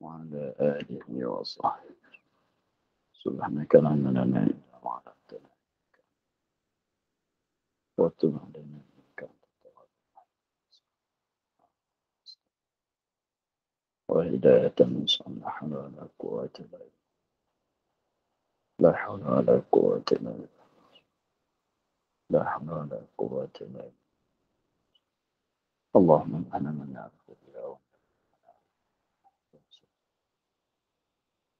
وعلى آله وصحبه سبحانك لا علم لنا إلا ما علمتنا وتب علينا إنك أنت التواب وهداية من حول ولا قوة إلا بالله لا حول ولا قوة إلا بالله لا حول ولا قوة إلا بالله اللهم أنا من يعرف اليوم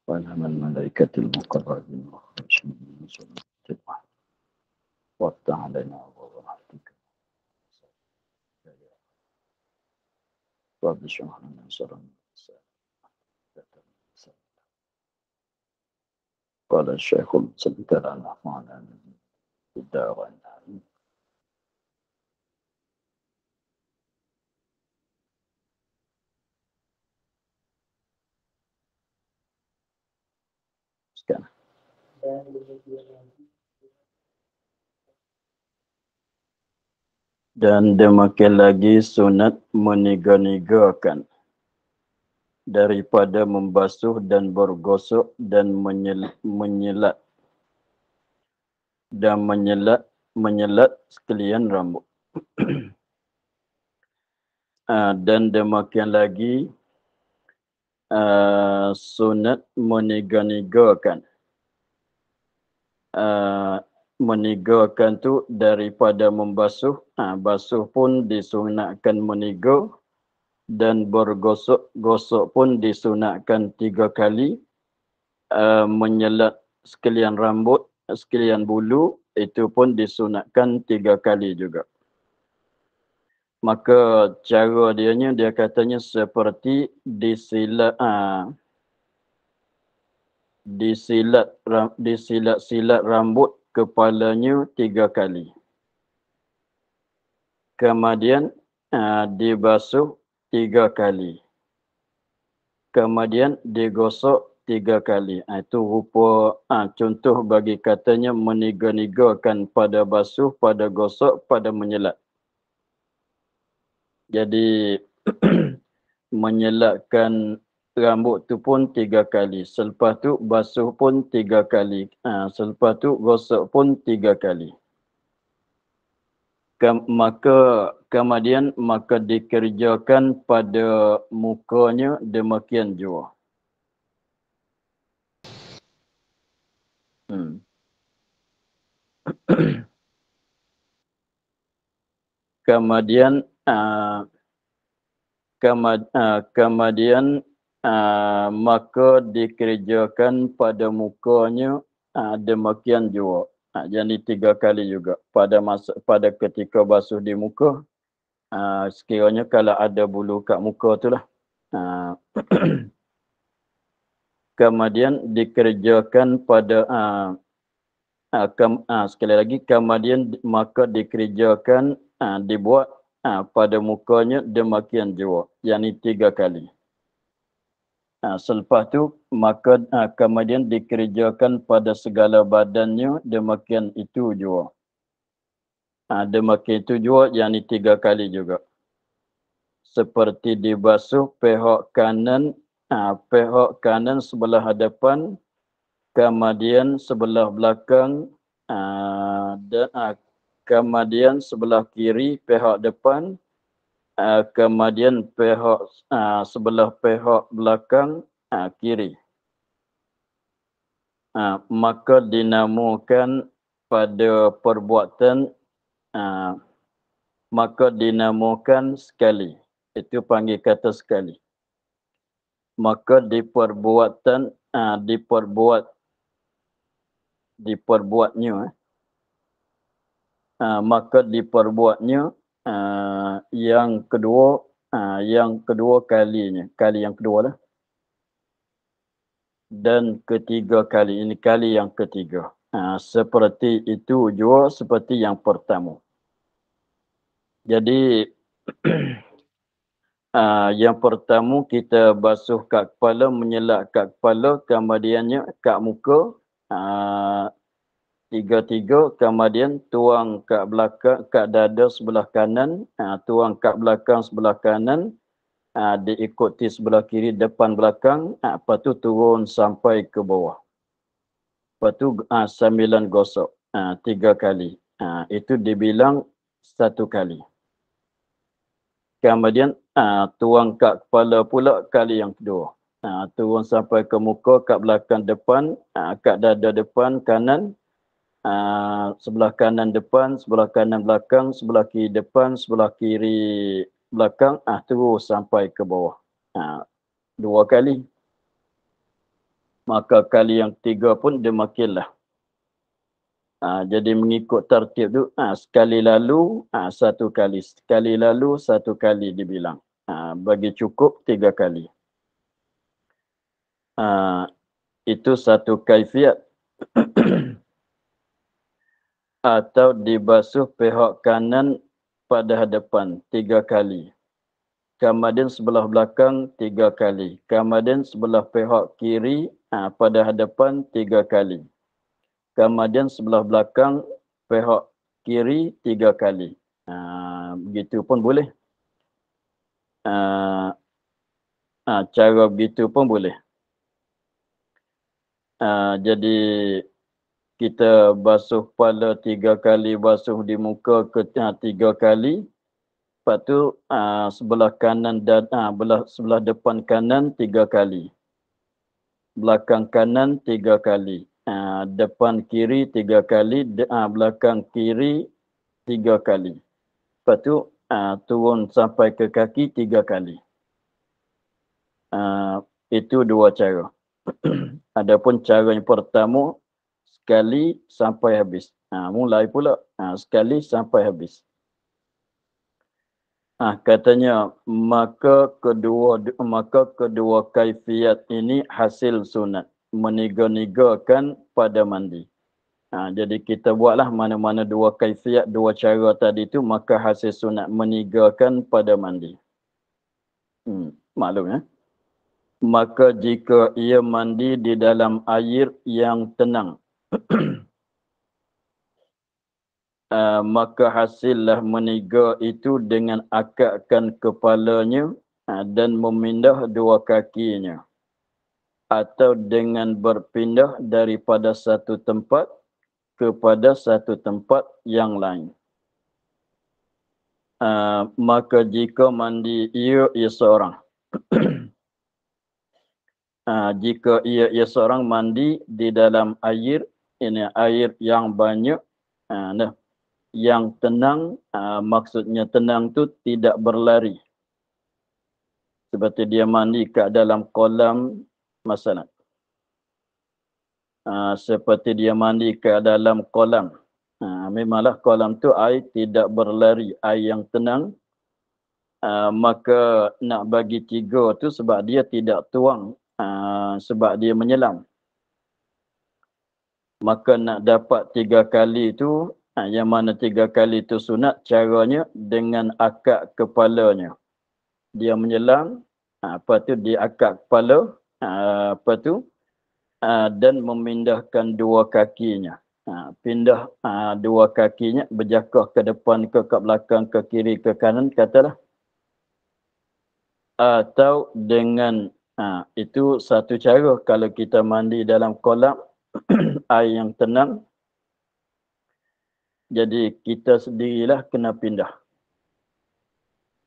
والهم الملائكة المقربين والخاشعين صلاة واحدة وافتح علينا أبواب رحمتك رب اشرح لنا صدرنا قال الشيخ المسلم لنا نحن على الدارين Dan demikian lagi sunat meniga-nigakan daripada membasuh dan bergosok dan menyel, menyelat dan menyelat menyelat sekalian rambut. Ah, dan demikian lagi uh, sunat meniga-nigakan Uh, menigakan tu daripada membasuh. Ha, basuh pun disunatkan menigo dan bergosok-gosok pun disunatkan tiga kali. Uh, menyelat sekalian rambut, sekalian bulu itu pun disunatkan tiga kali juga. Maka cara dianya dia katanya seperti disilat. Ha, disilat disilat-silat rambut kepalanya tiga kali. Kemudian ah, dibasuh tiga kali. Kemudian digosok tiga kali. Ah, itu rupa ha, contoh bagi katanya meniga-nigakan pada basuh, pada gosok, pada menyelat. Jadi menyelatkan rambut tu pun tiga kali. Selepas tu basuh pun tiga kali. Ha, selepas tu gosok pun tiga kali. Kem, maka kemudian maka dikerjakan pada mukanya demikian juga. Hmm. kemudian uh, ha, kemad, uh, ha, kemudian Ah, maka dikerjakan pada mukanya uh, demikian juga. Ha, jadi tiga kali juga pada masa pada ketika basuh di muka uh, sekiranya kalau ada bulu kat muka tu lah uh, kemudian dikerjakan pada uh, uh, kem, uh, sekali lagi kemudian maka dikerjakan uh, dibuat uh, pada mukanya demikian juga yang ini tiga kali Ha, selepas tu maka ah, kemudian dikerjakan pada segala badannya demikian itu juga. Ha, ah, demikian itu juga yang ini tiga kali juga. Seperti dibasuh pihak kanan, ha, pihak kanan sebelah hadapan, kemudian sebelah belakang, ha, dan ha, kemudian sebelah kiri pihak depan, uh, kemudian pihak uh, sebelah pihak belakang uh, kiri. Uh, maka dinamakan pada perbuatan uh, maka dinamakan sekali itu panggil kata sekali maka diperbuatan uh, diperbuat diperbuatnya eh. uh, maka diperbuatnya Ah, yang kedua uh, yang kedua kalinya kali yang kedua lah dan ketiga kali ini kali yang ketiga uh, seperti itu juga seperti yang pertama jadi uh, yang pertama kita basuh kat kepala menyelak kat kepala kemudiannya kat muka uh, tiga-tiga kemudian tuang kat belakang kat dada sebelah kanan ha, tuang kat belakang sebelah kanan ha, diikuti sebelah kiri depan belakang ha, lepas tu turun sampai ke bawah lepas tu ha, sembilan gosok ha, tiga kali ha, itu dibilang satu kali kemudian ha, tuang kat kepala pula kali yang kedua ha, turun sampai ke muka kat belakang depan ha, kat dada depan kanan Ah, sebelah kanan depan, sebelah kanan belakang, sebelah kiri depan, sebelah kiri belakang, ah terus sampai ke bawah. Ha, dua kali. Maka kali yang ketiga pun dia makinlah. Ah, jadi mengikut tertib tu, ha, sekali lalu, ha, satu kali. Sekali lalu, satu kali dibilang. Ha, bagi cukup, tiga kali. Ha, itu satu kaifiat atau dibasuh pihak kanan pada hadapan tiga kali. Kemudian sebelah belakang tiga kali. Kemudian sebelah pihak kiri ha, pada hadapan tiga kali. Kemudian sebelah belakang pihak kiri tiga kali. Ha, begitu pun boleh. Ha, cara begitu pun boleh. Ha, Jadi kita basuh kepala tiga kali, basuh di muka ketiga ha, tiga kali. Lepas tu aa, ha, sebelah kanan dan aa, ha, belah, sebelah depan kanan tiga kali. Belakang kanan tiga kali. Aa, depan kiri tiga kali, de, aa, belakang kiri tiga kali. Lepas tu aa, turun sampai ke kaki tiga kali. Aa, itu dua cara. Adapun cara yang pertama sekali sampai habis. Ha, mulai pula ha, sekali sampai habis. Ha, katanya maka kedua maka kedua kaifiat ini hasil sunat menigo-nigokan pada mandi. Ha, jadi kita buatlah mana-mana dua kaifiat, dua cara tadi tu maka hasil sunat menigakan pada mandi. Hmm, maklum ya. Maka jika ia mandi di dalam air yang tenang, Ah, maka hasillah meniga itu dengan akakkan kepalanya uh, dan memindah dua kakinya atau dengan berpindah daripada satu tempat kepada satu tempat yang lain. Uh, maka jika mandi ia, ia seorang. uh, jika ia, ia seorang mandi di dalam air, ini air yang banyak. Uh, nah yang tenang uh, maksudnya tenang tu tidak berlari seperti dia mandi ke dalam kolam masalah uh, seperti dia mandi ke dalam kolam uh, memanglah kolam tu air tidak berlari air yang tenang uh, maka nak bagi tiga tu sebab dia tidak tuang uh, sebab dia menyelam maka nak dapat tiga kali tu Ha, yang mana tiga kali itu sunat caranya dengan akak kepalanya. Dia menyelam, ha, apa tu dia akak kepala, ha, apa tu ha, dan memindahkan dua kakinya. Ha, pindah ha, dua kakinya berjakah ke depan ke ke belakang ke kiri ke kanan katalah atau dengan ha, itu satu cara kalau kita mandi dalam kolam air yang tenang jadi kita sendirilah kena pindah.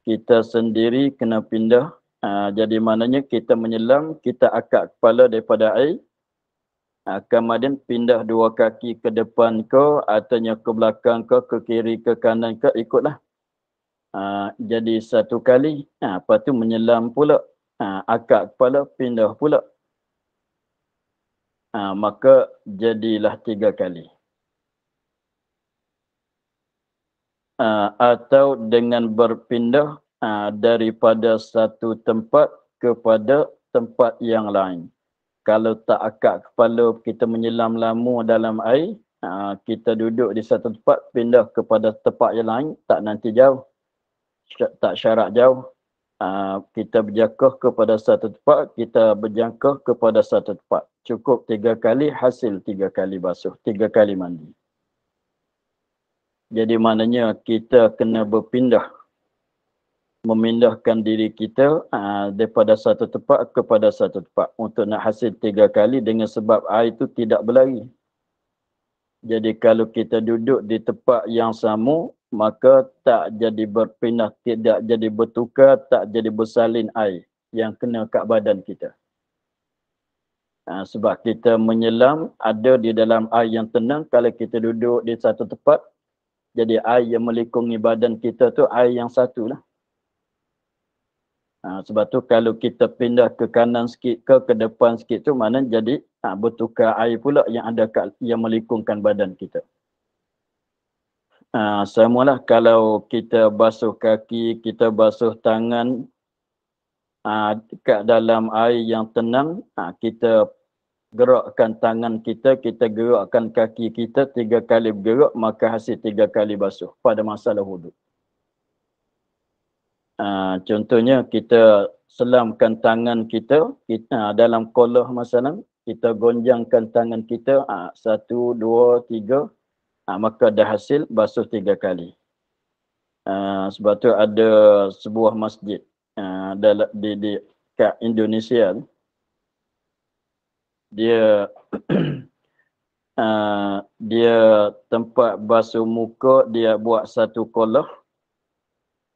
Kita sendiri kena pindah. Ha, jadi maknanya kita menyelam, kita akak kepala daripada air. Ha, kemudian pindah dua kaki ke depan kau, atau ke belakang kau, ke kiri, ke kanan kau, ikutlah. Ha, jadi satu kali, ha, lepas tu menyelam pula. Ha, akak kepala pindah pula. Ha, maka jadilah tiga kali. Uh, atau dengan berpindah uh, daripada satu tempat kepada tempat yang lain. Kalau tak akak kepala kita menyelam lama dalam air, uh, kita duduk di satu tempat, pindah kepada tempat yang lain, tak nanti jauh, tak syarat jauh. Kita berjangkah kepada satu tempat, kita berjangkah kepada satu tempat. Cukup tiga kali hasil tiga kali basuh, tiga kali mandi. Jadi maknanya kita kena berpindah memindahkan diri kita aa, ah, daripada satu tempat kepada satu tempat untuk nak hasil tiga kali dengan sebab air itu tidak berlari. Jadi kalau kita duduk di tempat yang sama maka tak jadi berpindah, tidak jadi bertukar, tak jadi bersalin air yang kena kat badan kita. Ha, sebab kita menyelam ada di dalam air yang tenang kalau kita duduk di satu tempat jadi air yang melikungi badan kita tu air yang satu lah. Ha, sebab tu kalau kita pindah ke kanan sikit ke ke depan sikit tu mana jadi ha, bertukar air pula yang ada kat, yang melikungkan badan kita. Ha, semualah kalau kita basuh kaki, kita basuh tangan ha, kat dalam air yang tenang, ha, kita gerakkan tangan kita, kita gerakkan kaki kita tiga kali bergerak maka hasil tiga kali basuh pada masalah wuduk. Uh, contohnya kita selamkan tangan kita, kita uh, dalam kolah masalah kita gonjangkan tangan kita uh, satu, dua, tiga uh, maka dah hasil basuh tiga kali. Uh, sebab tu ada sebuah masjid uh, dalam, di, di kat Indonesia dia uh, dia tempat basuh muka dia buat satu kolah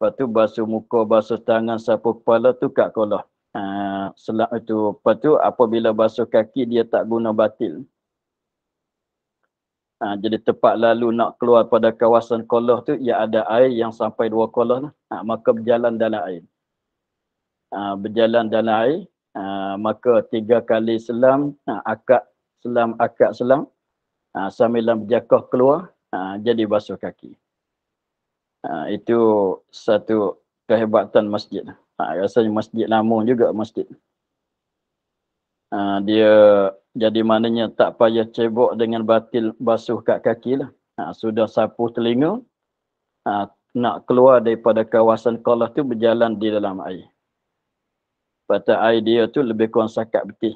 lepas tu basuh muka basuh tangan sapu kepala tu kat kolah uh, selak itu lepas tu apabila basuh kaki dia tak guna batil Ha, jadi tempat lalu nak keluar pada kawasan kolah tu ia ada air yang sampai dua kolah lah. Ha, maka berjalan dalam air. Ha, berjalan dalam air uh, maka tiga kali selam uh, ah, akak selam akak selam uh, sambil berjakah keluar uh, jadi basuh kaki uh, itu satu kehebatan masjid uh, rasanya masjid lama juga masjid uh, dia jadi maknanya tak payah cebok dengan batil basuh kat kaki lah uh, sudah sapu telinga uh, nak keluar daripada kawasan kolah tu berjalan di dalam air. Sepatutnya air dia tu lebih kurang sakat betih.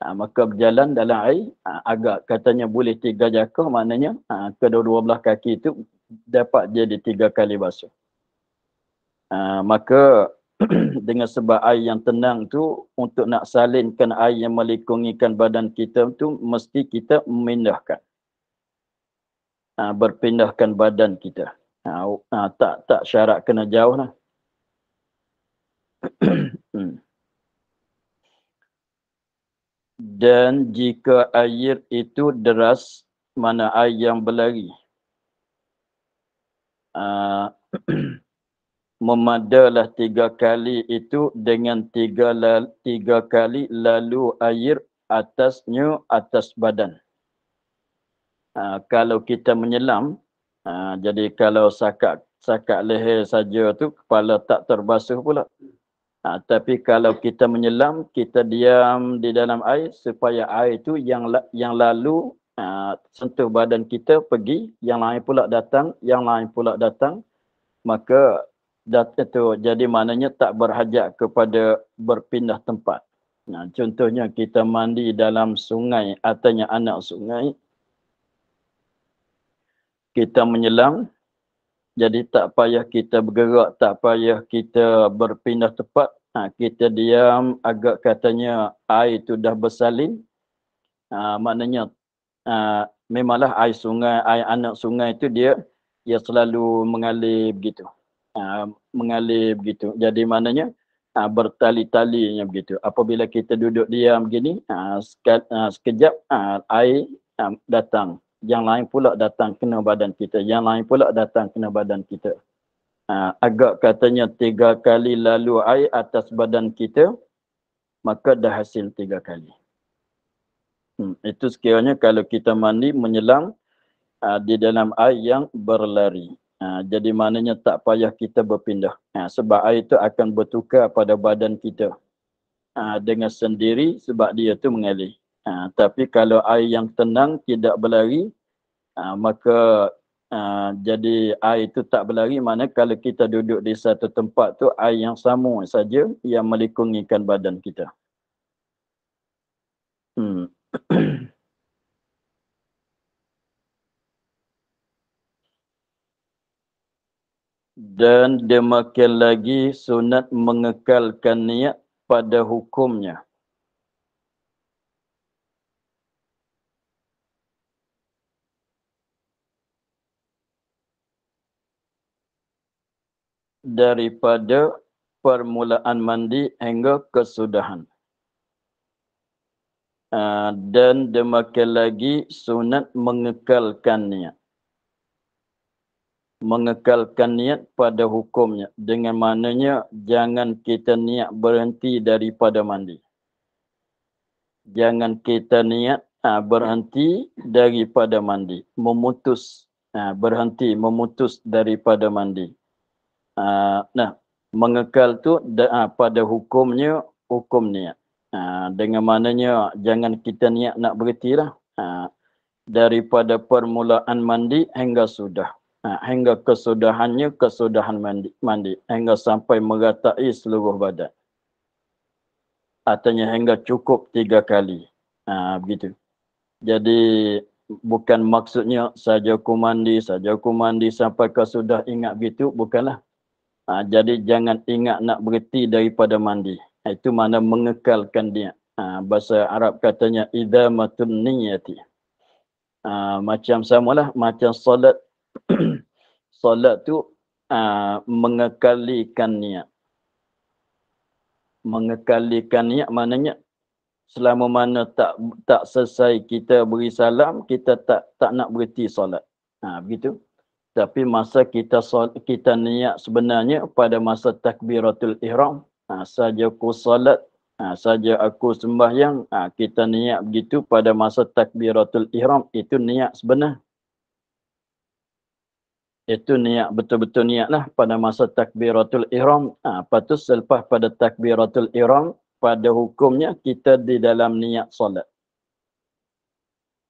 Ha, maka berjalan dalam air ha, agak katanya boleh tiga jakoh maknanya ha, kedua-dua belah kaki itu dapat jadi tiga kali basuh. Ha, maka dengan sebab air yang tenang tu untuk nak salinkan air yang melikungikan badan kita tu mesti kita memindahkan. Ha, berpindahkan badan kita. Ha, ha, tak tak syarat kena jauh lah. dan jika air itu deras mana air yang berlari uh, memadalah tiga kali itu dengan tiga lal, tiga kali lalu air atasnya atas badan uh, kalau kita menyelam uh, jadi kalau sakat sakat leher saja tu kepala tak terbasuh pula Ha, tapi kalau kita menyelam, kita diam di dalam air supaya air itu yang yang lalu ha, sentuh badan kita pergi, yang lain pula datang, yang lain pula datang, maka dat itu jadi mananya tak berhajat kepada berpindah tempat. Nah, contohnya kita mandi dalam sungai atanya anak sungai kita menyelam jadi tak payah kita bergerak, tak payah kita berpindah tempat. Ha, kita diam agak katanya air itu dah bersalin. Ha, maknanya ha, memanglah air sungai, air anak sungai itu dia dia selalu mengalir begitu. Ha, mengalir begitu. Jadi maknanya ha, bertali-talinya begitu. Apabila kita duduk diam begini, ha, ha, sekejap ha, air ha, datang yang lain pula datang kena badan kita, yang lain pula datang kena badan kita. Ha, agak katanya tiga kali lalu air atas badan kita, maka dah hasil tiga kali. Hmm, itu sekiranya kalau kita mandi menyelam ha, di dalam air yang berlari. Ha, jadi maknanya tak payah kita berpindah. Ha, sebab air itu akan bertukar pada badan kita ha, dengan sendiri sebab dia itu mengalir. Ha, tapi kalau air yang tenang tidak berlari, ha, maka ha, jadi air itu tak berlari mana kalau kita duduk di satu tempat tu air yang sama saja yang melikungikan badan kita. Hmm. Dan demikian lagi sunat mengekalkan niat pada hukumnya. daripada permulaan mandi hingga kesudahan. Ah, dan demikian lagi sunat mengekalkan niat. Mengekalkan niat pada hukumnya. Dengan maknanya jangan kita niat berhenti daripada mandi. Jangan kita niat ah, berhenti daripada mandi. Memutus ah, berhenti memutus daripada mandi uh, nah mengekal tu da, uh, pada hukumnya hukum niat. Uh, dengan mananya jangan kita niat nak berhenti lah. Uh, ah, daripada permulaan mandi hingga sudah. Uh, hingga kesudahannya kesudahan mandi, mandi. Hingga sampai meratai seluruh badan. Artinya hingga cukup tiga kali. Ha, uh, begitu. Jadi bukan maksudnya saja aku mandi, saja aku mandi sampai kesudah ingat gitu, bukanlah. Ha, jadi jangan ingat nak berhenti daripada mandi. Itu mana mengekalkan dia. Ha, bahasa Arab katanya idamatun niyati. Ha, macam sama lah. macam solat solat tu ha, mengekalikan niat. Mengekalikan niat maknanya selama mana tak tak selesai kita beri salam kita tak tak nak berhenti solat. Ha, begitu tapi masa kita kita niat sebenarnya pada masa takbiratul ihram ha, saja aku salat ha, saja aku sembahyang ha, kita niat begitu pada masa takbiratul ihram itu niat sebenar itu niat betul-betul lah pada masa takbiratul ihram ha, lepas tu selepas pada takbiratul ihram pada hukumnya kita di dalam niat solat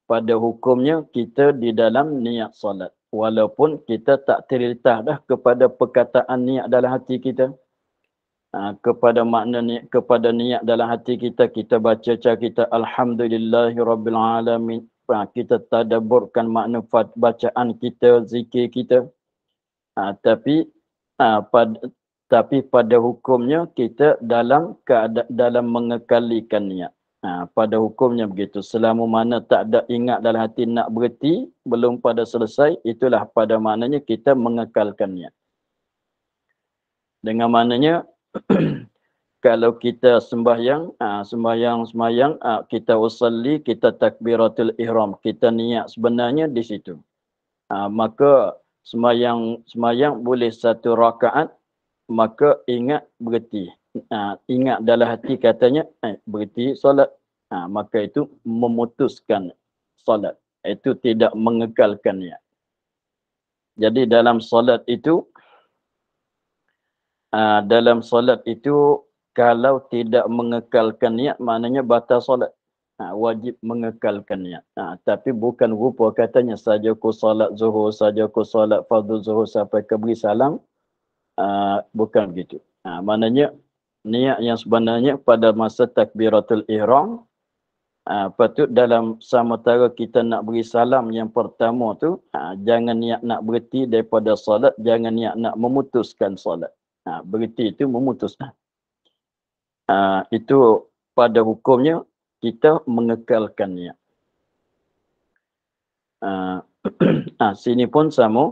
pada hukumnya kita di dalam niat solat walaupun kita tak terletak dah kepada perkataan niat dalam hati kita ha, kepada makna niat kepada niat dalam hati kita kita baca cara kita alhamdulillahi rabbil alamin ha, kita tadabburkan makna fat, bacaan kita zikir kita ha, tapi ha, pada tapi pada hukumnya kita dalam keada, dalam mengekalikan niat Ha, pada hukumnya begitu. Selama mana tak ada ingat dalam hati nak berhenti, belum pada selesai, itulah pada maknanya kita mengekalkannya. Dengan maknanya, kalau kita sembahyang, ha, sembahyang, sembahyang, ha, kita usalli, kita takbiratul ihram, kita niat sebenarnya di situ. Ha, maka sembahyang, sembahyang boleh satu rakaat, maka ingat berhenti uh, ingat dalam hati katanya eh, berhenti solat uh, maka itu memutuskan solat itu tidak mengekalkannya jadi dalam solat itu uh, dalam solat itu kalau tidak mengekalkan niat maknanya batal solat ha, wajib mengekalkan niat ha, tapi bukan rupa katanya saja ku solat zuhur saja ku solat fardu zuhur sampai ke salam uh, bukan begitu ha, maknanya niat yang sebenarnya pada masa takbiratul ihram ha, patut dalam sama samatara kita nak beri salam yang pertama tu ha, jangan niat nak berhenti daripada solat jangan niat nak memutuskan solat ha, berhenti itu memutuskan ha, itu pada hukumnya kita mengekalkan niat ha, ha, sini pun sama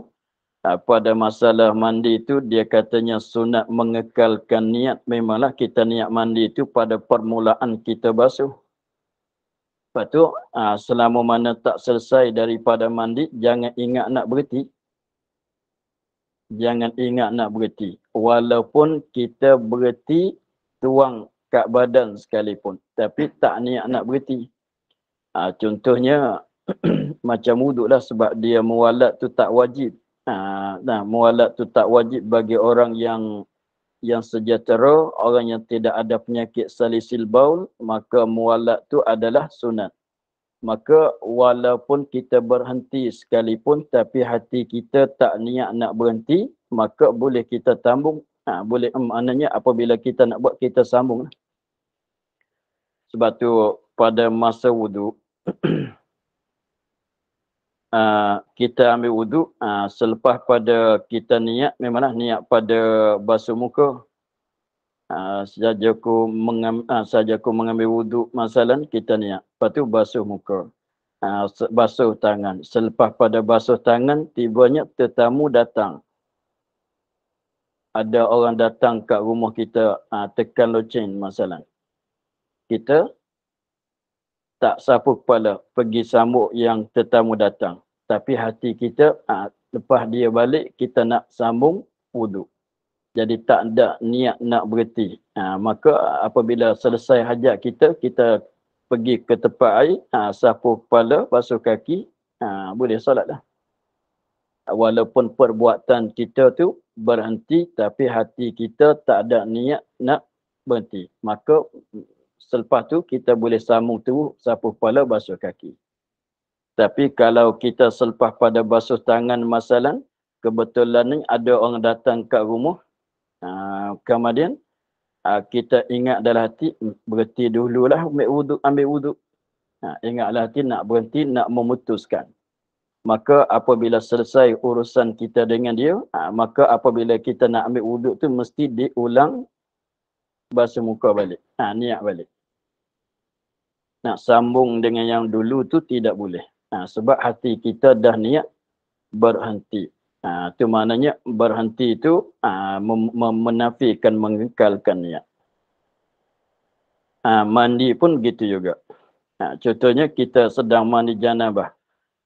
pada masalah mandi tu dia katanya sunat mengekalkan niat memanglah kita niat mandi tu pada permulaan kita basuh lepas tu ah, selama mana tak selesai daripada mandi jangan ingat nak berhenti jangan ingat nak berhenti walaupun kita berhenti tuang kat badan sekalipun tapi tak niat nak berhenti ha, contohnya macam wuduk sebab dia mualat tu tak wajib Ah, nah mualat tu tak wajib bagi orang yang yang sejahtera, orang yang tidak ada penyakit salisil baul, maka mualat tu adalah sunat. Maka walaupun kita berhenti sekalipun tapi hati kita tak niat nak berhenti, maka boleh kita tambung. Ha, boleh hmm, maknanya apabila kita nak buat kita sambung. Lah. Sebab tu pada masa wuduk uh, kita ambil wuduk uh, selepas pada kita niat memanglah niat pada basuh muka uh, saja aku mengam, uh, saja aku mengambil wuduk masalan kita niat lepas tu basuh muka uh, basuh tangan selepas pada basuh tangan tiba-tiba tetamu datang ada orang datang kat rumah kita uh, tekan loceng masalan kita tak sapu kepala pergi sambut yang tetamu datang. Tapi hati kita ha, lepas dia balik kita nak sambung wuduk. Jadi tak ada niat nak berhenti. Ha, maka apabila selesai hajat kita, kita pergi ke tempat air, ha, ah, sapu kepala, basuh kaki, ha, boleh solat dah. Walaupun perbuatan kita tu berhenti tapi hati kita tak ada niat nak berhenti. Maka selepas tu kita boleh sambung tubuh sapu kepala basuh kaki tapi kalau kita selepas pada basuh tangan masalah kebetulan ni ada orang datang kat rumah aa, ah, kemudian aa, ah, kita ingat dalam hati berhenti dululah ambil wuduk ambil wuduk ha, ingatlah hati nak berhenti nak memutuskan maka apabila selesai urusan kita dengan dia aa, maka apabila kita nak ambil wuduk tu mesti diulang basuh muka balik. Ha, niat balik. Nak sambung dengan yang dulu tu tidak boleh. Ha, sebab hati kita dah niat berhenti. Ha, tu maknanya berhenti tu ha, mem- mem- menafikan, mengekalkan niat. Ha, mandi pun begitu juga. Ha, contohnya kita sedang mandi janabah.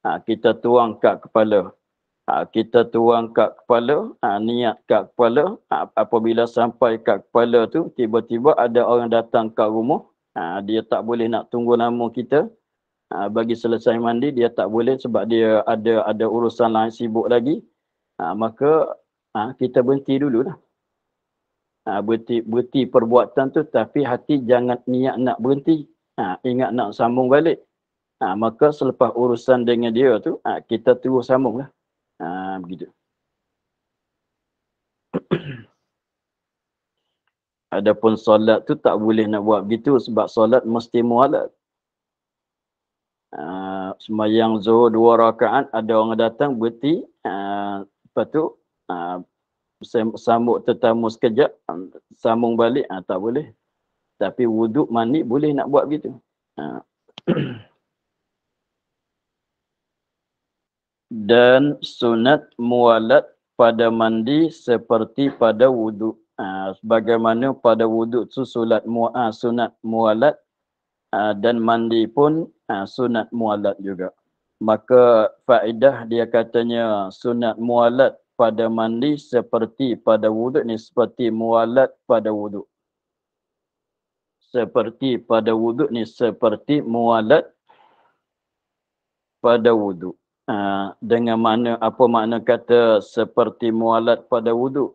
Ha, kita tuang kat kepala ha, kita tuang kat kepala, ha, niat kat kepala, ha, apabila sampai kat kepala tu, tiba-tiba ada orang datang kat rumah, ha, dia tak boleh nak tunggu nama kita, ha, bagi selesai mandi, dia tak boleh sebab dia ada ada urusan lain sibuk lagi, ha, maka ha, kita berhenti dulu lah. Ha, berhenti, berhenti perbuatan tu tapi hati jangan niat nak berhenti ha, ingat nak sambung balik ha, maka selepas urusan dengan dia tu ha, kita terus sambung lah Ha, begitu. Adapun solat tu tak boleh nak buat begitu sebab solat mesti mualat. Uh, ah, semayang zuhur dua rakaat ada orang datang berhenti uh, lepas tu uh, sambut tetamu sekejap um, sambung balik uh, tak boleh tapi wuduk mandi boleh nak buat begitu uh. dan sunat mualat pada mandi seperti pada wudhu. Ha, ah, sebagaimana pada wudhu itu sulat mu, ah, sunat mualat ha, ah, dan mandi pun ha, sunat mualat juga. Maka faedah dia katanya sunat mualat pada mandi seperti pada wudhu ni seperti mualat pada wudhu. Seperti pada wudhu ni seperti mualat pada wudhu. Ah, dengan mana apa makna kata seperti mualat pada wuduk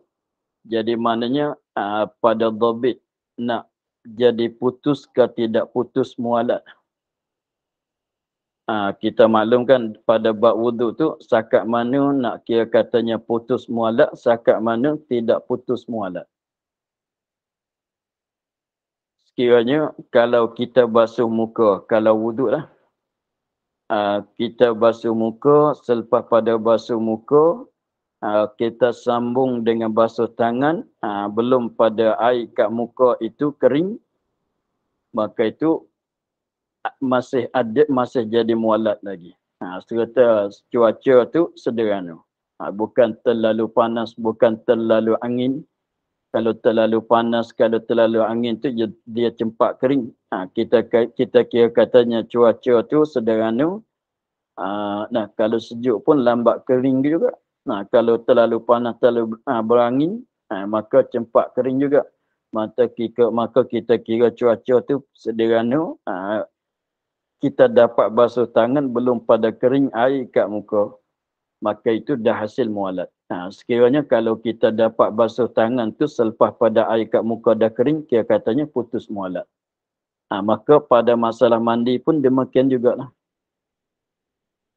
jadi maknanya uh, pada dhabit nak jadi putus ke tidak putus mualat uh, kita maklumkan pada bab wuduk tu sakat mana nak kira katanya putus mualat sakat mana tidak putus mualat sekiranya kalau kita basuh muka kalau wuduk lah Ah, kita basuh muka selepas pada basuh muka uh, kita sambung dengan basuh tangan uh, belum pada air kat muka itu kering maka itu masih ada masih jadi mualat lagi ha, serta cuaca tu sederhana ha, bukan terlalu panas bukan terlalu angin kalau terlalu panas, kalau terlalu angin tu dia, cempak kering. Ha, kita kita kira katanya cuaca tu sederhana. Ha, nah, kalau sejuk pun lambat kering juga. Nah, kalau terlalu panas, terlalu ha, berangin, ha, maka cempak kering juga. Mata kita maka kita kira cuaca tu sederhana. Ha, kita dapat basuh tangan belum pada kering air kat muka. Maka itu dah hasil mualat. Ha, sekiranya kalau kita dapat basuh tangan tu selepas pada air kat muka dah kering, kira katanya putus mualat. Ha, maka pada masalah mandi pun demikian jugalah.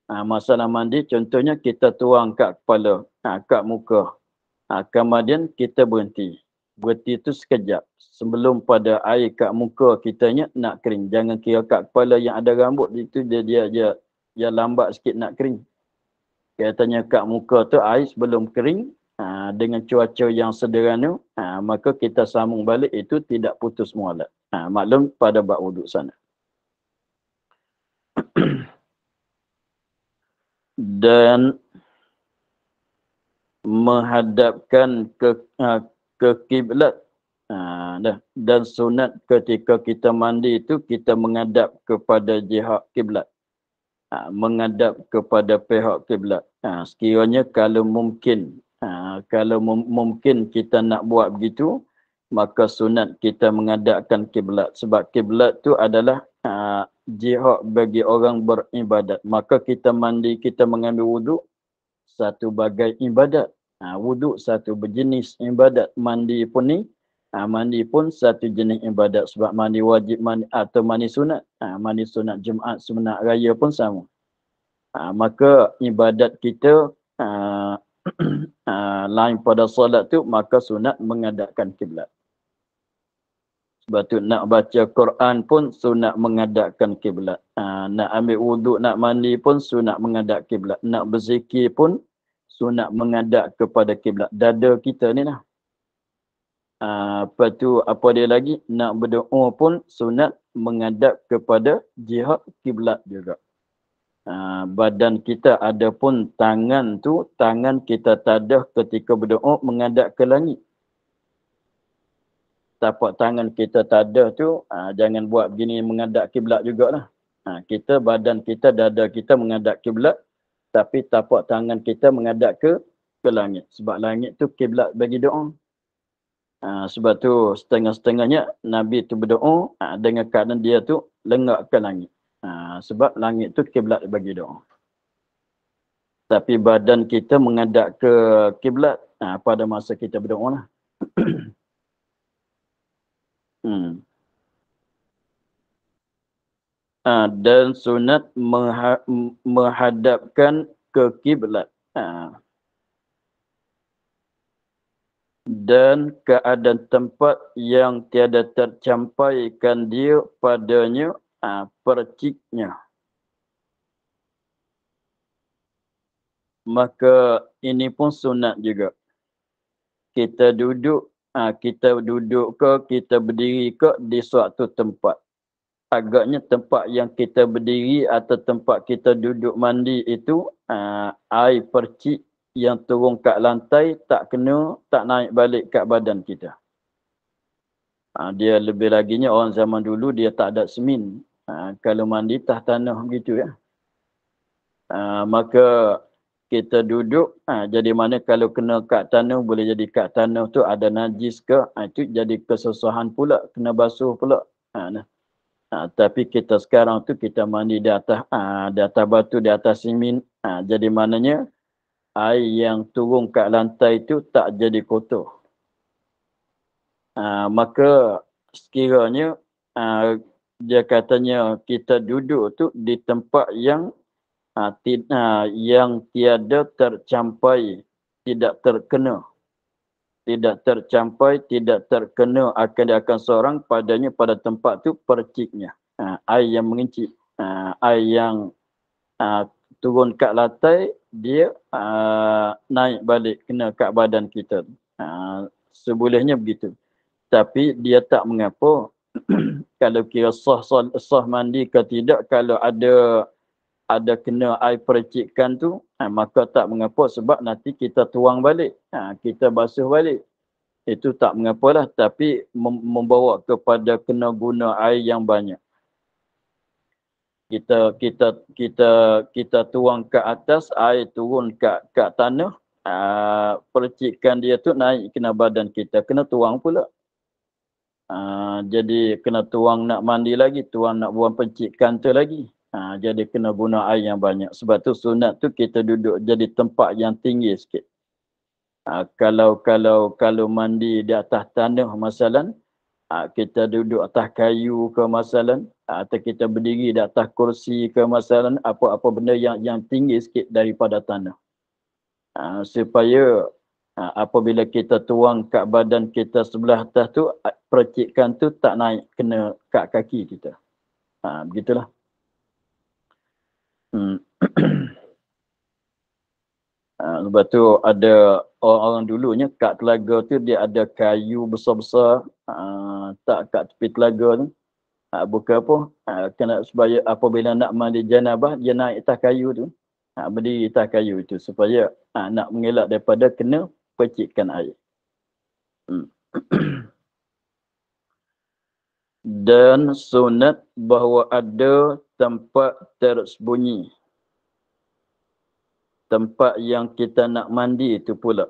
Ha, masalah mandi contohnya kita tuang kat kepala, ha, kat muka. Ha, kemudian kita berhenti. Berhenti tu sekejap. Sebelum pada air kat muka kitanya nak kering. Jangan kira kat kepala yang ada rambut itu dia dia dia, dia lambat sikit nak kering kelihatannya kat muka tu ais belum kering ha, dengan cuaca yang sederhana ha, maka kita sambung balik itu tidak putus mualat ha, maklum pada bab wuduk sana dan menghadapkan ke ha, ke kiblat ha, dah dan sunat ketika kita mandi itu kita menghadap kepada jihad kiblat ha, ah, mengadap kepada pihak kiblat. Ha, sekiranya kalau mungkin ha, kalau mem- mungkin kita nak buat begitu maka sunat kita mengadakan kiblat sebab kiblat tu adalah ha, jihad bagi orang beribadat. Maka kita mandi, kita mengambil wuduk satu bagai ibadat. Ha, wuduk satu berjenis ibadat. Mandi pun ni Ha, mandi pun satu jenis ibadat sebab mandi wajib mandi, ah, atau mandi sunat. Ha, mandi sunat Jumaat, sunat raya pun sama. Ha, maka ibadat kita ha, ha, lain pada solat tu maka sunat mengadakan kiblat. Sebab tu nak baca Quran pun sunat mengadakan kiblat. Ha, nak ambil wuduk, nak mandi pun sunat mengadak kiblat. Nak berzikir pun sunat mengadak kepada kiblat. Dada kita ni lah. Ah, lepas tu apa dia lagi nak berdoa pun sunat menghadap kepada jihad kiblat juga. Aa, ah, badan kita ada pun tangan tu tangan kita tadah ketika berdoa menghadap ke langit. Tapak tangan kita tadah tu aa, ah, jangan buat begini menghadap kiblat jugalah. Ha, kita badan kita dada kita menghadap kiblat tapi tapak tangan kita menghadap ke ke langit sebab langit tu kiblat bagi doa Ah, sebab tu setengah-setengahnya Nabi tu berdoa ha, dengan keadaan dia tu ke langit. Ha, sebab langit tu kiblat bagi doa. Tapi badan kita mengadap ke kiblat ha, pada masa kita berdoa lah. hmm. Ha, dan sunat menghadapkan ke kiblat. Ha dan keadaan tempat yang tiada tercampaikan dia padanya ha, perciknya. Maka ini pun sunat juga. Kita duduk, ha, kita duduk ke, kita berdiri ke di suatu tempat. Agaknya tempat yang kita berdiri atau tempat kita duduk mandi itu ha, air percik yang turun kat lantai tak kena tak naik balik kat badan kita. Ha, dia lebih laginya orang zaman dulu dia tak ada semin. Ha, kalau mandi tak tanah begitu ya. Ha, maka kita duduk ha, jadi mana kalau kena kat tanah boleh jadi kat tanah tu ada najis ke ha, itu jadi kesusahan pula kena basuh pula. Ha, nah. ha, tapi kita sekarang tu kita mandi di atas ha, di atas batu di atas semin ha, jadi mananya air yang turun kat lantai itu tak jadi kotor. Ha, maka sekiranya ha, dia katanya kita duduk tu di tempat yang ha, ti, ha, yang tiada tercampai, tidak terkena. Tidak tercampai, tidak terkena akan dia akan seorang padanya pada tempat tu perciknya. Ha, air yang mengincik, ha, air yang ha, turun kat lantai dia uh, naik balik kena kat badan kita. Uh, sebolehnya begitu. Tapi dia tak mengapa kalau kira sah, sah, sah mandi ke tidak kalau ada ada kena air percikkan tu eh, maka tak mengapa sebab nanti kita tuang balik ha, kita basuh balik itu tak mengapalah tapi mem- membawa kepada kena guna air yang banyak kita kita kita kita tuang ke atas air turun ke ke tanah uh, percikan dia tu naik kena badan kita kena tuang pula uh, jadi kena tuang nak mandi lagi tuang nak buang percikan tu lagi uh, jadi kena guna air yang banyak sebab tu sunat tu kita duduk jadi tempat yang tinggi sikit uh, kalau kalau kalau mandi di atas tanah masalan uh, kita duduk atas kayu ke masalan atau kita berdiri di atas kursi ke masalah apa-apa benda yang yang tinggi sikit daripada tanah. Ha, supaya ha, apabila kita tuang kat badan kita sebelah atas tu percikkan tu tak naik kena kat kaki kita. Ha, begitulah. Hmm. ha, lepas tu ada orang-orang dulunya kat telaga tu dia ada kayu besar-besar ha, tak kat tepi telaga tu ha, buka apa ha, kena supaya apabila nak mandi janabah dia naik atas kayu tu ha, berdiri atas kayu itu supaya ha, nak mengelak daripada kena pecikkan air hmm. dan sunat bahawa ada tempat tersembunyi tempat yang kita nak mandi itu pula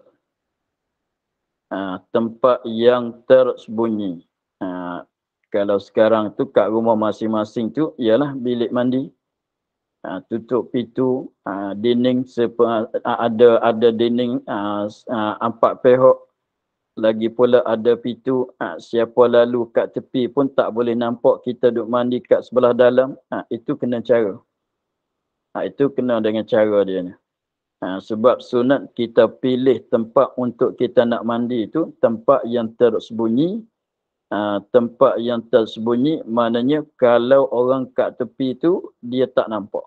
ha, tempat yang tersembunyi ha, kalau sekarang tu kat rumah masing-masing tu ialah bilik mandi ha, tutup pintu ha, dinding sepa, ha, ada ada dinding ha, ha, empat pehok lagi pula ada pintu ha, siapa lalu kat tepi pun tak boleh nampak kita duk mandi kat sebelah dalam ha, itu kena cara ha, itu kena dengan cara dia ni Ha, sebab sunat kita pilih tempat untuk kita nak mandi tu tempat yang terus bunyi Ah, tempat yang tersembunyi maknanya kalau orang kat tepi tu dia tak nampak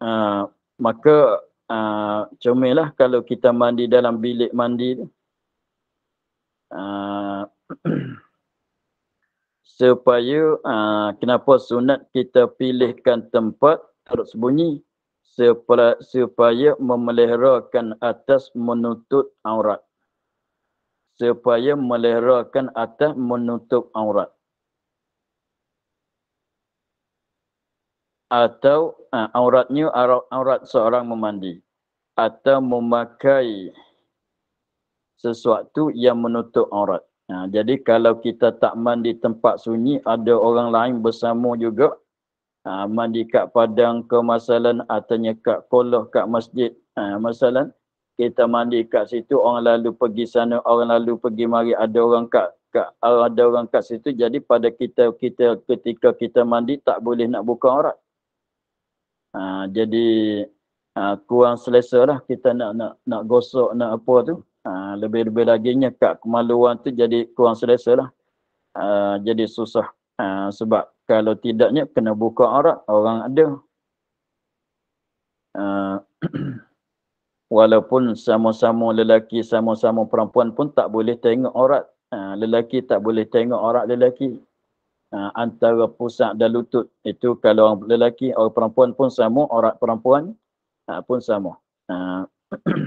uh, maka uh, lah kalau kita mandi dalam bilik mandi tu supaya uh, kenapa sunat kita pilihkan tempat tersembunyi supaya, supaya memeliharakan atas menutup aurat supaya melerakan atas menutup aurat. Atau uh, auratnya aurat, aurat seorang memandi. Atau memakai sesuatu yang menutup aurat. Ha, jadi kalau kita tak mandi tempat sunyi, ada orang lain bersama juga. Ha, mandi kat padang ke masalan, atanya kat kolah kat masjid. Ha, masalah kita mandi kat situ orang lalu pergi sana orang lalu pergi mari ada orang kat, kat ada orang kat situ jadi pada kita kita ketika kita mandi tak boleh nak buka aurat ha, jadi ha, kurang selesa lah kita nak nak nak gosok nak apa tu ha, lebih-lebih lagi nya kat kemaluan tu jadi kurang selesa lah ha, jadi susah ha, sebab kalau tidaknya kena buka aurat orang ada ha, walaupun sama-sama lelaki sama-sama perempuan pun tak boleh tengok orang ha, lelaki tak boleh tengok orang lelaki ha, antara pusat dan lutut itu kalau orang lelaki orang perempuan pun sama orang perempuan ha, pun sama ha.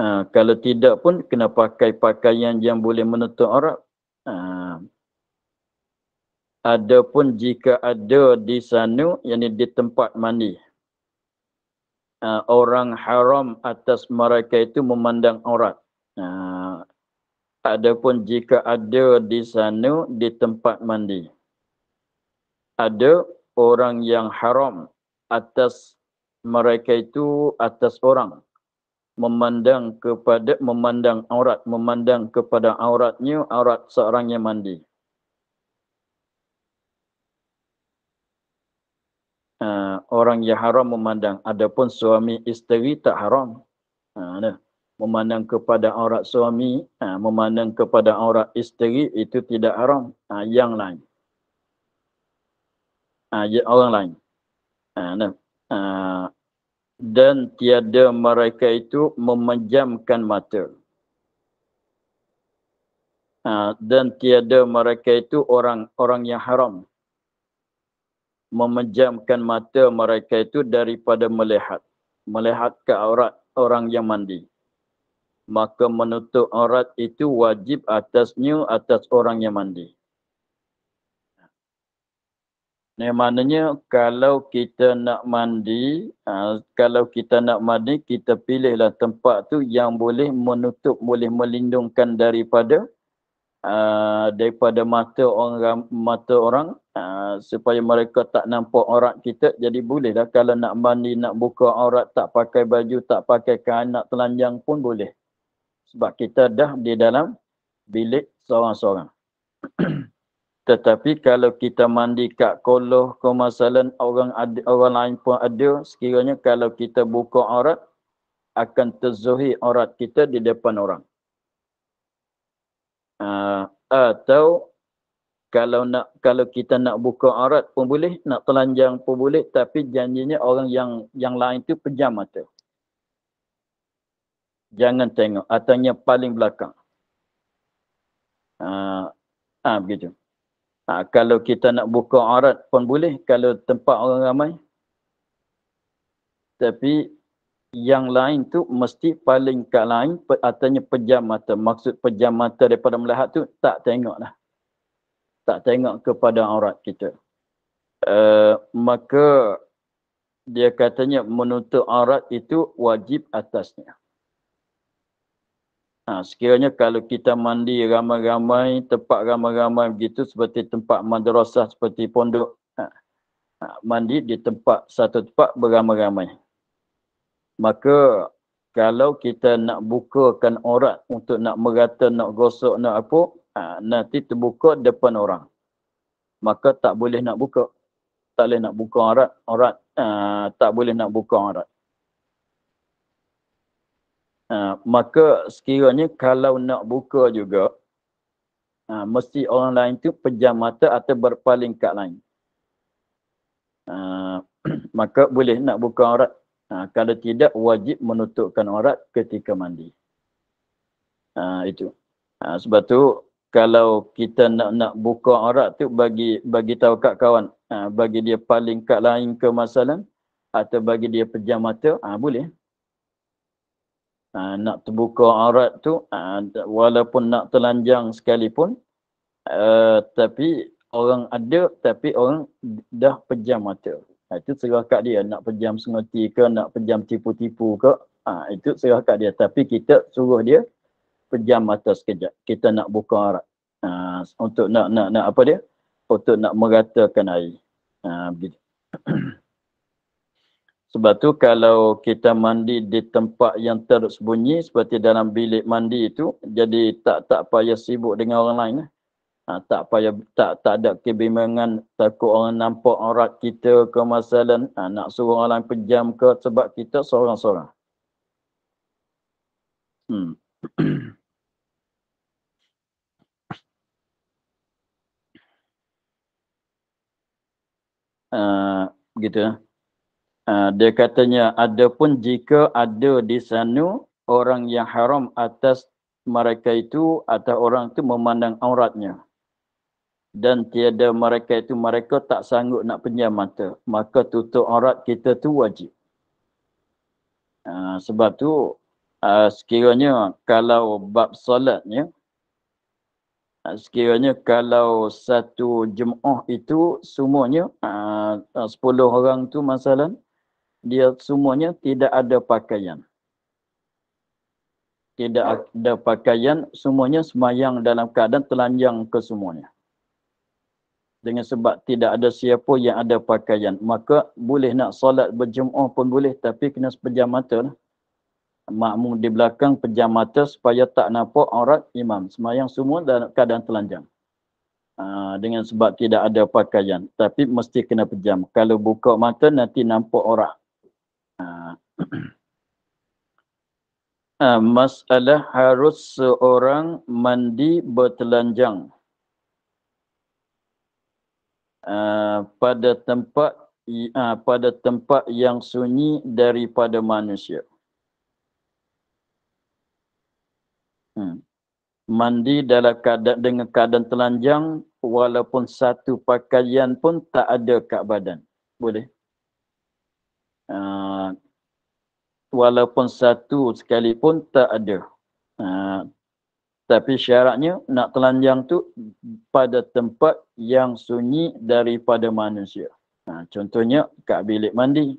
ha, kalau tidak pun kena pakai pakaian yang boleh menutup orang ha. Adapun jika ada di sana, yang di tempat mandi uh, orang haram atas mereka itu memandang aurat. Uh, adapun jika ada di sana di tempat mandi. Ada orang yang haram atas mereka itu atas orang memandang kepada memandang aurat memandang kepada auratnya aurat seorang yang mandi uh, orang yang haram memandang adapun suami isteri tak haram uh, memandang kepada aurat suami uh, memandang kepada aurat isteri itu tidak haram uh, yang lain uh, orang lain uh, nah. uh, dan tiada mereka itu memejamkan mata Uh, dan tiada mereka itu orang orang yang haram memejamkan mata mereka itu daripada melihat melihat ke aurat orang yang mandi maka menutup aurat itu wajib atasnya atas orang yang mandi ni maknanya kalau kita nak mandi ha, kalau kita nak mandi kita pilihlah tempat tu yang boleh menutup boleh melindungkan daripada uh, daripada mata orang mata orang uh, supaya mereka tak nampak aurat kita jadi bolehlah kalau nak mandi nak buka aurat tak pakai baju tak pakai kain nak telanjang pun boleh sebab kita dah di dalam bilik seorang-seorang tetapi kalau kita mandi kat koloh ke orang ada, orang lain pun ada sekiranya kalau kita buka aurat akan terzuhi aurat kita di depan orang uh, atau kalau nak kalau kita nak buka arat pun boleh, nak telanjang pun boleh tapi janjinya orang yang yang lain tu pejam mata. Jangan tengok atau yang paling belakang. Ah, uh, uh, begitu. Uh, kalau kita nak buka arat pun boleh kalau tempat orang ramai. Tapi yang lain tu mesti paling kat lain artinya pejam mata maksud pejam mata daripada melihat tu tak tengok lah tak tengok kepada aurat kita uh, maka dia katanya menutup aurat itu wajib atasnya ha, sekiranya kalau kita mandi ramai-ramai tempat ramai-ramai begitu seperti tempat madrasah seperti pondok ha, ha mandi di tempat satu tempat beramai-ramai maka kalau kita nak bukakan orang untuk nak merata, nak gosok, nak apa, ha, nanti terbuka depan orang. Maka tak boleh nak buka. Tak boleh nak buka orang. orang ha, tak boleh nak buka orang. Ha, maka sekiranya kalau nak buka juga, ha, mesti orang lain tu pejam mata atau berpaling kat lain. Ha, maka boleh nak buka orang. Ha, kalau tidak wajib menutupkan aurat ketika mandi. Ha, itu. Ha, sebab tu kalau kita nak nak buka aurat tu bagi bagi tahu kat kawan, ha, bagi dia paling kat lain ke masalah atau bagi dia pejam mata, ha, boleh. Ha, nak terbuka aurat tu ha, walaupun nak telanjang sekalipun uh, tapi orang ada tapi orang dah pejam mata. Uh, ha, itu serah kat dia nak pejam sengerti ke nak pejam tipu-tipu ke ha, itu serah kat dia tapi kita suruh dia pejam mata sekejap kita nak buka ha, untuk nak nak nak apa dia untuk nak meratakan air ha, begitu Sebab tu kalau kita mandi di tempat yang tersembunyi seperti dalam bilik mandi itu jadi tak tak payah sibuk dengan orang lain lah ha, tak payah tak tak ada kebimbangan takut orang nampak orang kita ke masalah ha, nak suruh orang lain pejam ke sebab kita seorang-seorang hmm Uh, gitu. Uh, dia katanya ada pun jika ada di sana orang yang haram atas mereka itu atau orang itu memandang auratnya dan tiada mereka itu mereka tak sanggup nak pinjam mata maka tutup aurat kita tu wajib ha, sebab tu uh, sekiranya kalau bab solatnya ha, sekiranya kalau satu jemaah itu semuanya ha, uh, 10 orang tu masalah dia semuanya tidak ada pakaian tidak ada pakaian semuanya semayang dalam keadaan telanjang ke semuanya dengan sebab tidak ada siapa yang ada pakaian maka boleh nak solat berjemaah pun boleh tapi kena sepejam mata lah. makmum di belakang pejam mata supaya tak nampak aurat imam semayang semua dalam keadaan telanjang ah, dengan sebab tidak ada pakaian tapi mesti kena pejam kalau buka mata nanti nampak orang ah, ah, masalah harus seorang mandi bertelanjang Ah, pada tempat uh, pada tempat yang sunyi daripada manusia. Hmm. Mandi dalam keadaan dengan keadaan telanjang walaupun satu pakaian pun tak ada kat badan. Boleh? Uh, walaupun satu sekalipun tak ada. Uh, tapi syaratnya nak telanjang tu pada tempat yang sunyi daripada manusia. Ha, contohnya kat bilik mandi.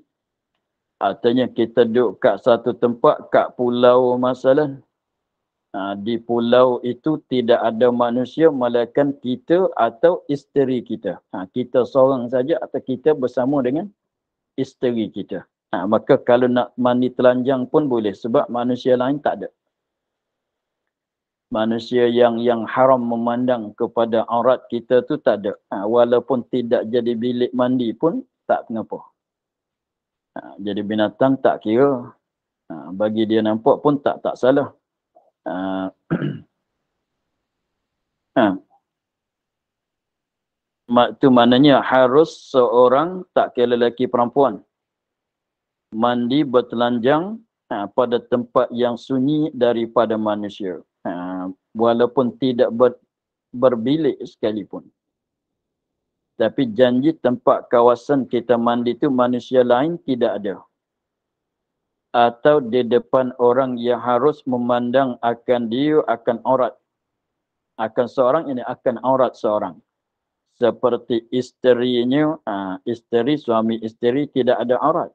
Artinya kita duduk kat satu tempat, kat pulau masalah. Ha, di pulau itu tidak ada manusia melainkan kita atau isteri kita. Ha, kita seorang saja atau kita bersama dengan isteri kita. Ha, maka kalau nak mandi telanjang pun boleh sebab manusia lain tak ada manusia yang yang haram memandang kepada aurat kita tu tak ada. Ha, walaupun tidak jadi bilik mandi pun tak kenapa. Ha, jadi binatang tak kira. Ha, bagi dia nampak pun tak tak salah. Ha. ha. Mak tu maknanya harus seorang tak kira lelaki perempuan mandi bertelanjang ha, pada tempat yang sunyi daripada manusia. Ah, walaupun tidak ber, berbilik sekalipun. Tapi janji tempat kawasan kita mandi itu manusia lain tidak ada. Atau di depan orang yang harus memandang akan dia akan aurat. Akan seorang ini akan aurat seorang. Seperti isterinya, ah, isteri, suami isteri tidak ada aurat.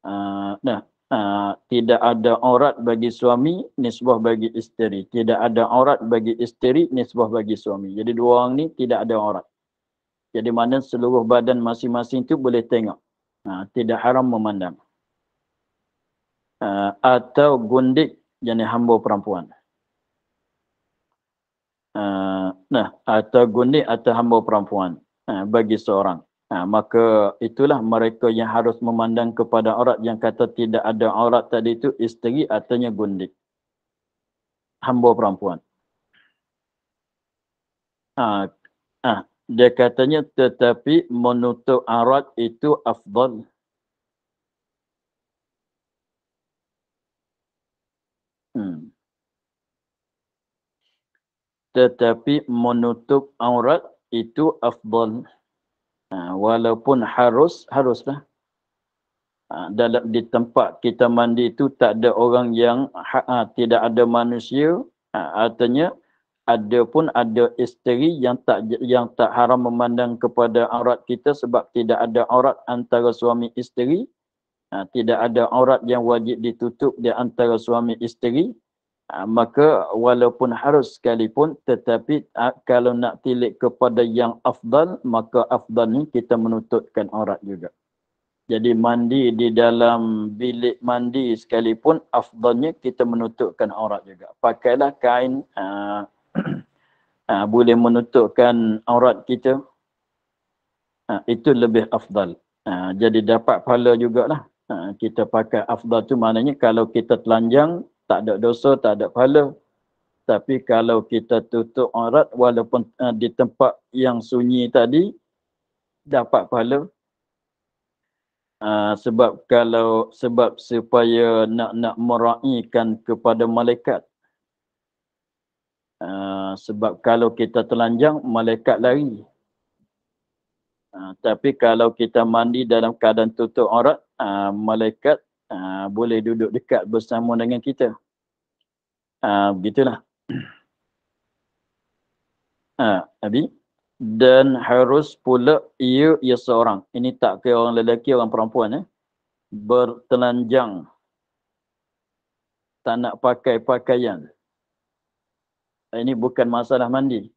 Uh, nah, Ah, tidak ada aurat bagi suami, nisbah bagi isteri. Tidak ada aurat bagi isteri, nisbah bagi suami. Jadi dua orang ni tidak ada aurat. Jadi mana seluruh badan masing-masing tu boleh tengok. Ha, tidak haram memandang. Ha, atau gundik jenis hamba perempuan. Ha, nah, atau gundik atau hamba perempuan ha, bagi seorang. Ha, maka itulah mereka yang harus memandang kepada aurat yang kata tidak ada aurat tadi itu isteri artinya gundik. Hamba perempuan. Ha, ha, dia katanya tetapi menutup aurat itu afdal. Hmm. Tetapi menutup aurat itu afdal. Hmm. Ah, walaupun harus, haruslah. Ah, dalam di tempat kita mandi itu tak ada orang yang ha, ha, tidak ada manusia. Ha, artinya ada pun ada isteri yang tak yang tak haram memandang kepada aurat kita sebab tidak ada aurat antara suami isteri. Ha, tidak ada aurat yang wajib ditutup di antara suami isteri. Ah, maka walaupun harus sekalipun tetapi uh, kalau nak tilik kepada yang afdal maka afdal ni kita menuntutkan aurat juga jadi mandi di dalam bilik mandi sekalipun afdalnya kita menutupkan aurat juga. Pakailah kain aa, ah, aa, boleh menutupkan aurat kita. Aa, itu lebih afdal. Aa, jadi dapat pahala jugalah. Aa, kita pakai afdal tu maknanya kalau kita telanjang tak ada dosa, tak ada pahala. Tapi kalau kita tutup aurat walaupun uh, di tempat yang sunyi tadi, dapat pahala. Uh, sebab kalau sebab supaya nak nak meraihkan kepada malaikat. Uh, sebab kalau kita telanjang, malaikat lari. Uh, tapi kalau kita mandi dalam keadaan tutup aurat, uh, malaikat aa, ah, boleh duduk dekat bersama dengan kita. Aa, ah, begitulah. Ah, Abi dan harus pula ia ia seorang. Ini tak ke orang lelaki orang perempuan eh. Bertelanjang. Tak nak pakai pakaian. Ini bukan masalah mandi.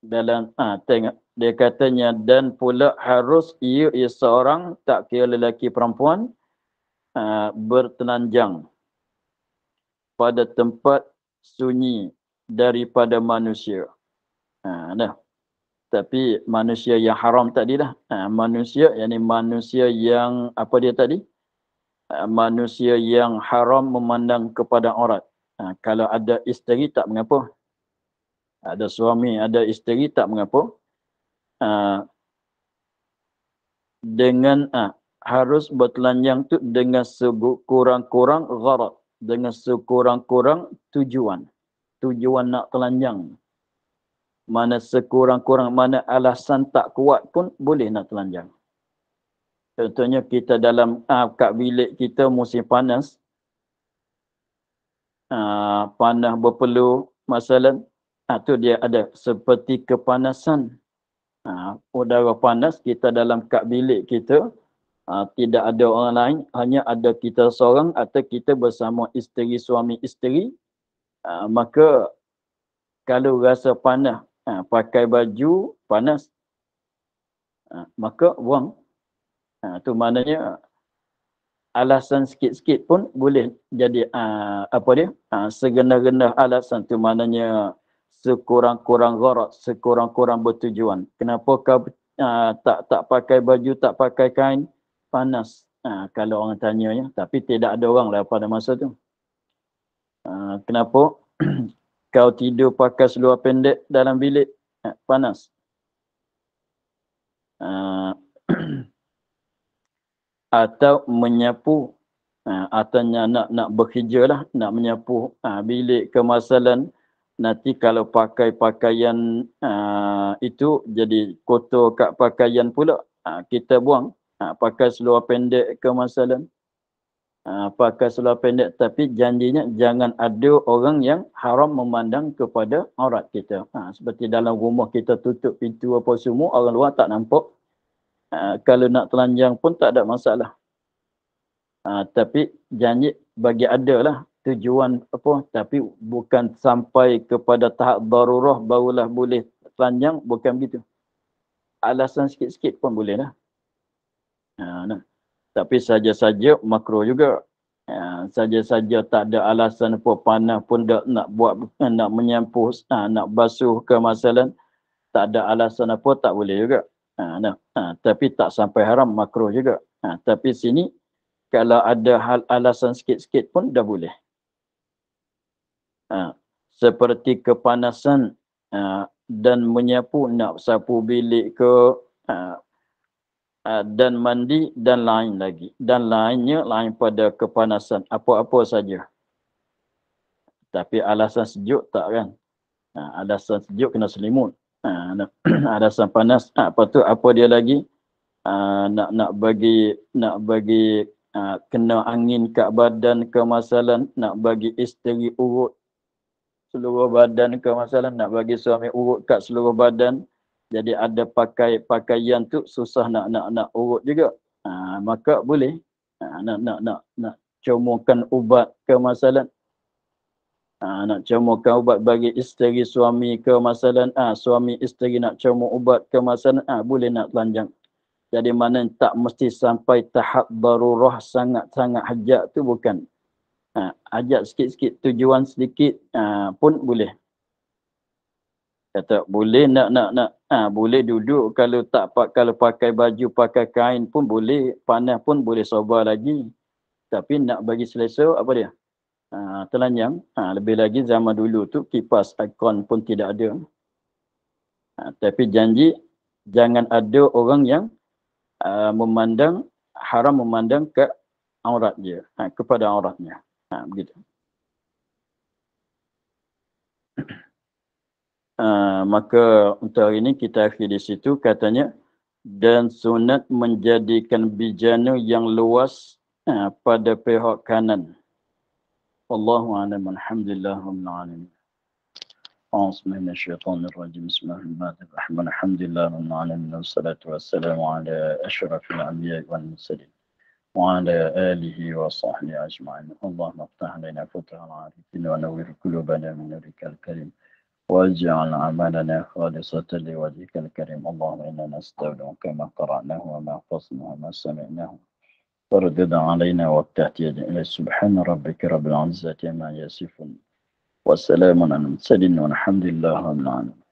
Dalam ah tengok dia katanya dan pula harus ia ia seorang tak kira lelaki perempuan Eh, bertenanjang pada tempat sunyi daripada manusia. Ha, dah. Tapi manusia yang haram tadi lah. Ha, manusia, yang manusia yang apa dia tadi? Ha, manusia yang haram memandang kepada orang. Ha, kalau ada isteri tak mengapa. Ada suami, ada isteri tak mengapa. Ha, dengan ah, harus bertelanjang tu dengan sekurang-kurang gharat dengan sekurang-kurang tujuan tujuan nak telanjang mana sekurang-kurang mana alasan tak kuat pun boleh nak telanjang contohnya kita dalam ah, kat bilik kita musim panas ah, panas berpeluh masalah ah, tu dia ada seperti kepanasan ah, udara panas kita dalam kat bilik kita Ah, tidak ada orang lain, hanya ada kita seorang atau kita bersama isteri suami isteri, aa, ah, maka kalau rasa panas, aa, ah, pakai baju panas, aa, maka buang. tu maknanya alasan sikit-sikit pun boleh jadi aa, apa dia? Aa, segenar-genar alasan tu maknanya sekurang-kurang gharat, sekurang-kurang bertujuan. Kenapa kau aa, tak tak pakai baju, tak pakai kain? panas ha, kalau orang tanya ya tapi tidak ada orang lah pada masa tu ha, kenapa kau tidur pakai seluar pendek dalam bilik ha, panas ha, atau menyapu ha, atau nak nak bekerja lah nak menyapu ha, bilik kemasalan nanti kalau pakai pakaian ha, itu jadi kotor kat pakaian pula ha, kita buang ha, pakai seluar pendek ke masalah ha, pakai seluar pendek tapi janjinya jangan ada orang yang haram memandang kepada aurat kita ha, seperti dalam rumah kita tutup pintu apa semua orang luar tak nampak ha, kalau nak telanjang pun tak ada masalah ha, tapi janji bagi ada lah tujuan apa tapi bukan sampai kepada tahap darurah barulah boleh telanjang bukan begitu alasan sikit-sikit pun boleh lah Ha, nah. Tapi saja-saja makro juga. Ya, saja-saja tak ada alasan pun panah pun dah, nak buat, nak menyampuh, ha, nak basuh ke masalah. Tak ada alasan apa tak boleh juga. Ha, nah. ha, tapi tak sampai haram makro juga. Ha, tapi sini kalau ada hal alasan sikit-sikit pun dah boleh. Ha, seperti kepanasan ha, dan menyapu nak sapu bilik ke ha, Eh, dan mandi dan lain lagi dan lainnya lain pada kepanasan apa-apa saja tapi alasan sejuk tak kan ha, alasan sejuk kena selimut ha, nak, alasan panas ha, apa tu apa dia lagi ha, nak nak bagi nak bagi ha, kena angin kat badan ke masalah nak bagi isteri urut seluruh badan ke masalah nak bagi suami urut kat seluruh badan jadi ada pakai pakaian tu susah nak nak nak urut juga ha, maka boleh ha, nak nak nak nak comokan ubat ke masalah ha, nak comokan ubat bagi isteri suami ke masalah ha, suami isteri nak comok ubat ke masalah ha, boleh nak telanjang jadi mana tak mesti sampai tahap darurah sangat-sangat hajat tu bukan ha, ajak sikit-sikit tujuan sedikit ha, pun boleh kata boleh nak nak nak ha, boleh duduk kalau tak kalau pakai baju pakai kain pun boleh panah pun boleh soba lagi tapi nak bagi selesa apa dia ha, telanjang ha, lebih lagi zaman dulu tu kipas aircon pun tidak ada ha, tapi janji jangan ada orang yang uh, memandang haram memandang ke aurat dia ha, kepada auratnya ha, begitu maka untuk hari ini kita akhiri di situ katanya dan sunat menjadikan bijanu yang luas uh, pada pihak kanan. Allahu a'lam alhamdulillah rabbil alamin. أعوذ من الشيطان الرجيم بسم الله الرحمن الرحيم الحمد لله رب العالمين والصلاة والسلام على أشرف الأنبياء والمرسلين وعلى آله وصحبه أجمعين اللهم افتح لنا فتح العارفين ونور قلوبنا من نورك الكريم واجعل عملنا خالصة لوجهك الكريم اللهم إنا نستودعك ما قرأناه وما حفظناه وما سمعناه فردد علينا وابتعد إلى سبحان ربك رب العزة ما يصفون وسلام على المرسلين والحمد لله رب العالمين